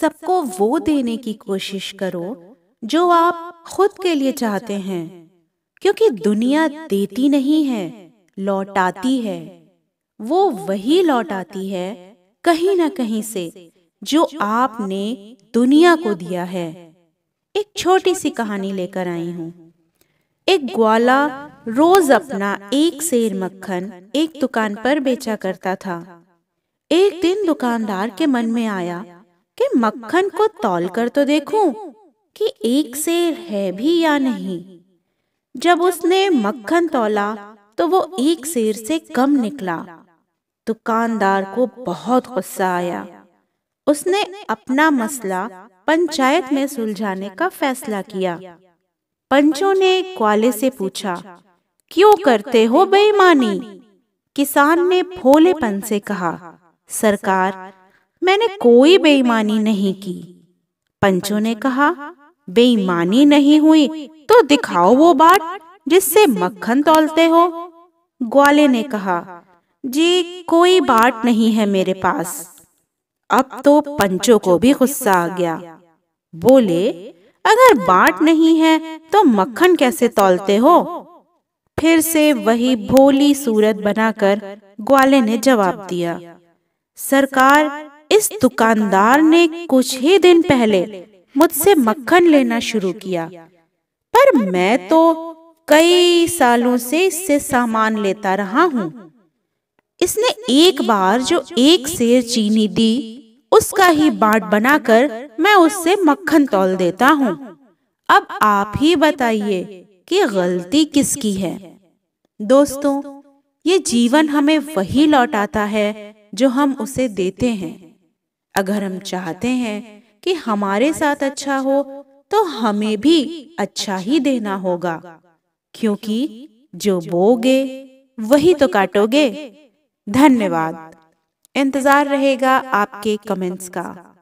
सबको वो देने की कोशिश करो जो आप खुद के लिए चाहते हैं क्योंकि दुनिया देती नहीं है लौटाती है वो वही लौटाती है कहीं ना कहीं से जो आपने दुनिया को दिया है एक छोटी सी कहानी लेकर आई हूँ एक ग्वाला रोज अपना एक शेर मक्खन एक दुकान पर बेचा करता था एक दिन दुकानदार के मन में आया कि मक्खन को तौल कर तो देखूं कि एक सेर है भी या नहीं जब उसने मक्खन तोला तो वो एक सेर से कम निकला दुकानदार तो को बहुत गुस्सा आया उसने अपना मसला पंचायत में सुलझाने का फैसला किया पंचों ने ग्वाले से पूछा क्यों करते हो बेईमानी किसान ने भोलेपन से कहा सरकार मैंने कोई बेईमानी नहीं की पंचों ने कहा बेईमानी नहीं हुई तो, तो दिखाओ वो बाट जिससे मक्खन तोलते हो ग्वाले ने कहा जी कोई बाट नहीं है मेरे पास अब तो, तो पंचों को भी गुस्सा आ गया बोले अगर बाट नहीं है तो, तो मक्खन कैसे तोलते हो फिर से वही भोली सूरत बनाकर ग्वाले ने जवाब दिया सरकार इस दुकानदार ने कुछ ही दिन पहले मुझसे मक्खन लेना शुरू किया पर मैं तो कई सालों से इससे सामान लेता रहा हूँ इसने एक बार जो एक सेर चीनी दी उसका ही बाट बनाकर मैं उससे मक्खन तोल देता हूँ अब आप ही बताइए कि गलती किसकी है दोस्तों ये जीवन हमें वही लौटाता है जो हम उसे देते हैं अगर हम चाहते हैं कि हमारे साथ अच्छा हो तो हमें भी अच्छा ही देना होगा क्योंकि जो बोगे वही तो काटोगे धन्यवाद इंतजार रहेगा आपके कमेंट्स का